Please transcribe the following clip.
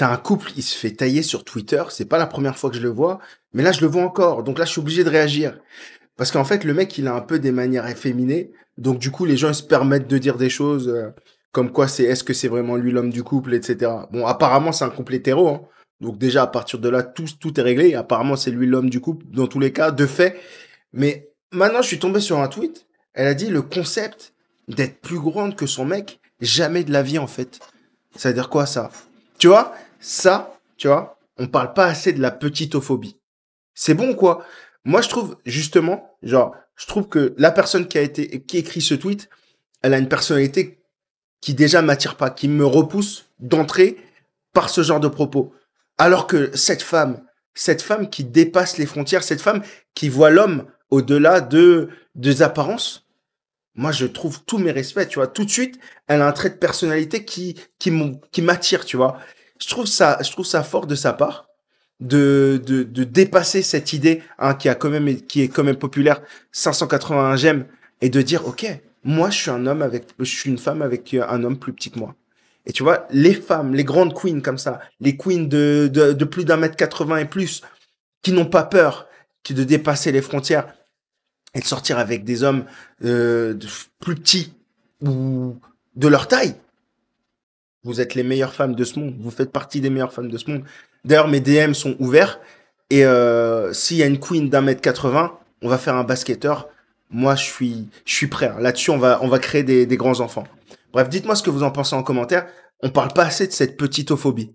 T'as un couple, il se fait tailler sur Twitter. C'est pas la première fois que je le vois, mais là je le vois encore. Donc là, je suis obligé de réagir parce qu'en fait, le mec, il a un peu des manières efféminées. Donc du coup, les gens ils se permettent de dire des choses euh, comme quoi c'est est-ce que c'est vraiment lui l'homme du couple, etc. Bon, apparemment, c'est un couple hétéro. Hein. Donc déjà, à partir de là, tout, tout est réglé. Apparemment, c'est lui l'homme du couple dans tous les cas, de fait. Mais maintenant, je suis tombé sur un tweet. Elle a dit le concept d'être plus grande que son mec, jamais de la vie en fait. Ça veut dire quoi ça Tu vois ça, tu vois, on parle pas assez de la petitophobie. C'est bon quoi Moi je trouve justement, genre, je trouve que la personne qui a été qui écrit ce tweet, elle a une personnalité qui déjà m'attire pas, qui me repousse d'entrer par ce genre de propos. Alors que cette femme, cette femme qui dépasse les frontières, cette femme qui voit l'homme au-delà de des apparences, moi je trouve tous mes respects, tu vois. Tout de suite, elle a un trait de personnalité qui qui m'attire, tu vois je trouve ça, je trouve ça fort de sa part. De, de, dépasser cette idée hein, qui a quand même qui est quand même populaire 581 j'aime et de dire ok moi je suis un homme avec je suis une femme avec euh, un homme plus petit que moi et tu vois les femmes les grandes queens comme ça les queens de, plus d'un mètre 80 et plus qui n'ont pas peur de dépasser les frontières et de sortir avec des hommes euh, plus petits ou de leur taille vous êtes les meilleures femmes de ce monde. Vous faites partie des meilleures femmes de ce monde. D'ailleurs, mes DM sont ouverts. Et euh, s'il y a une queen d'un mètre 80, on va faire un basketteur. Moi, je suis, je suis prêt. Hein. Là-dessus, on va, on va créer des, des grands enfants. Bref, dites-moi ce que vous en pensez en commentaire. On parle pas assez de cette petitophobie.